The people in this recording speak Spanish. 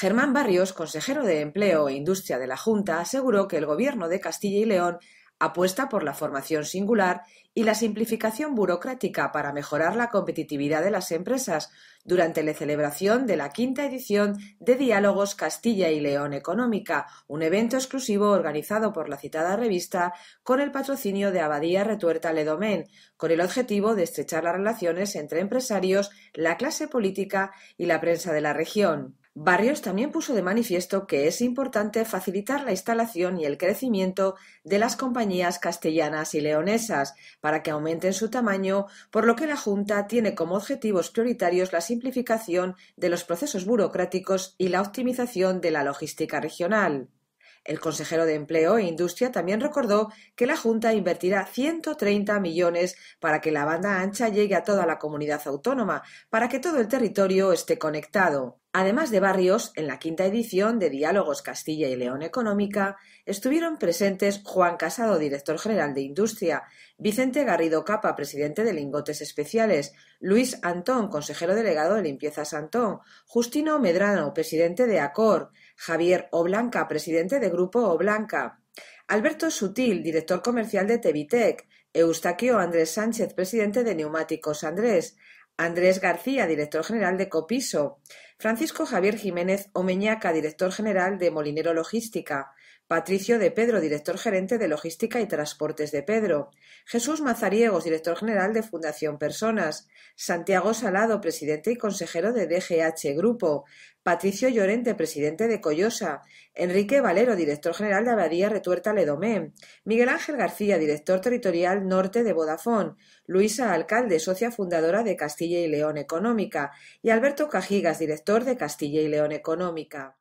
Germán Barrios, consejero de Empleo e Industria de la Junta, aseguró que el Gobierno de Castilla y León apuesta por la formación singular y la simplificación burocrática para mejorar la competitividad de las empresas durante la celebración de la quinta edición de Diálogos Castilla y León Económica, un evento exclusivo organizado por la citada revista con el patrocinio de Abadía Retuerta Ledomén, con el objetivo de estrechar las relaciones entre empresarios, la clase política y la prensa de la región. Barrios también puso de manifiesto que es importante facilitar la instalación y el crecimiento de las compañías castellanas y leonesas para que aumenten su tamaño, por lo que la Junta tiene como objetivos prioritarios la simplificación de los procesos burocráticos y la optimización de la logística regional. El consejero de Empleo e Industria también recordó que la Junta invertirá 130 millones para que la banda ancha llegue a toda la comunidad autónoma, para que todo el territorio esté conectado. Además de Barrios, en la quinta edición de Diálogos Castilla y León Económica estuvieron presentes Juan Casado, director general de Industria, Vicente Garrido Capa, presidente de Lingotes Especiales, Luis Antón, consejero delegado de Limpieza Antón, Justino Medrano, presidente de ACOR, Javier Oblanca, presidente de Grupo Oblanca, Alberto Sutil, director comercial de Tevitec, Eustaquio Andrés Sánchez, presidente de Neumáticos Andrés, Andrés García, director general de Copiso, Francisco Javier Jiménez Omeñaca, director general de Molinero Logística, Patricio de Pedro, director gerente de Logística y Transportes de Pedro, Jesús Mazariegos, director general de Fundación Personas, Santiago Salado, presidente y consejero de DGH Grupo, Patricio Llorente, presidente de Collosa, Enrique Valero, director general de Abadía Retuerta Ledomé, Miguel Ángel García, director territorial norte de Vodafone, Luisa Alcalde, socia fundadora de Castilla y León Económica, y Alberto Cajigas, director de Castilla y León Económica.